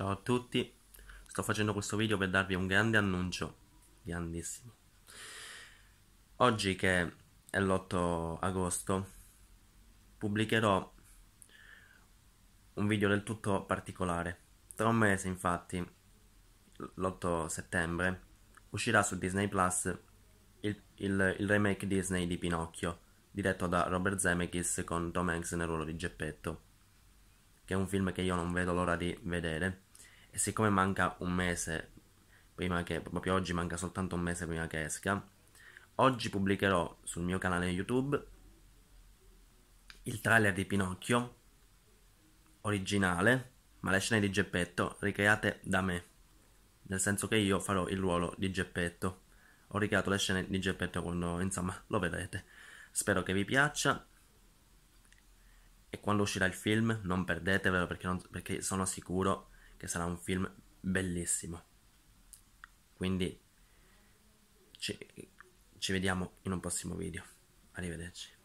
Ciao a tutti, sto facendo questo video per darvi un grande annuncio, grandissimo. Oggi che è l'8 agosto pubblicherò un video del tutto particolare. Tra un mese infatti, l'8 settembre, uscirà su Disney Plus il, il, il remake Disney di Pinocchio, diretto da Robert Zemeckis con Tom Hanks nel ruolo di Geppetto, che è un film che io non vedo l'ora di vedere e siccome manca un mese prima che, proprio oggi manca soltanto un mese prima che esca, oggi pubblicherò sul mio canale YouTube il trailer di Pinocchio originale, ma le scene di Geppetto ricreate da me, nel senso che io farò il ruolo di Geppetto. Ho ricreato le scene di Geppetto quando, insomma, lo vedrete. Spero che vi piaccia e quando uscirà il film non perdetevelo perché, non, perché sono sicuro che sarà un film bellissimo. Quindi ci, ci vediamo in un prossimo video. Arrivederci.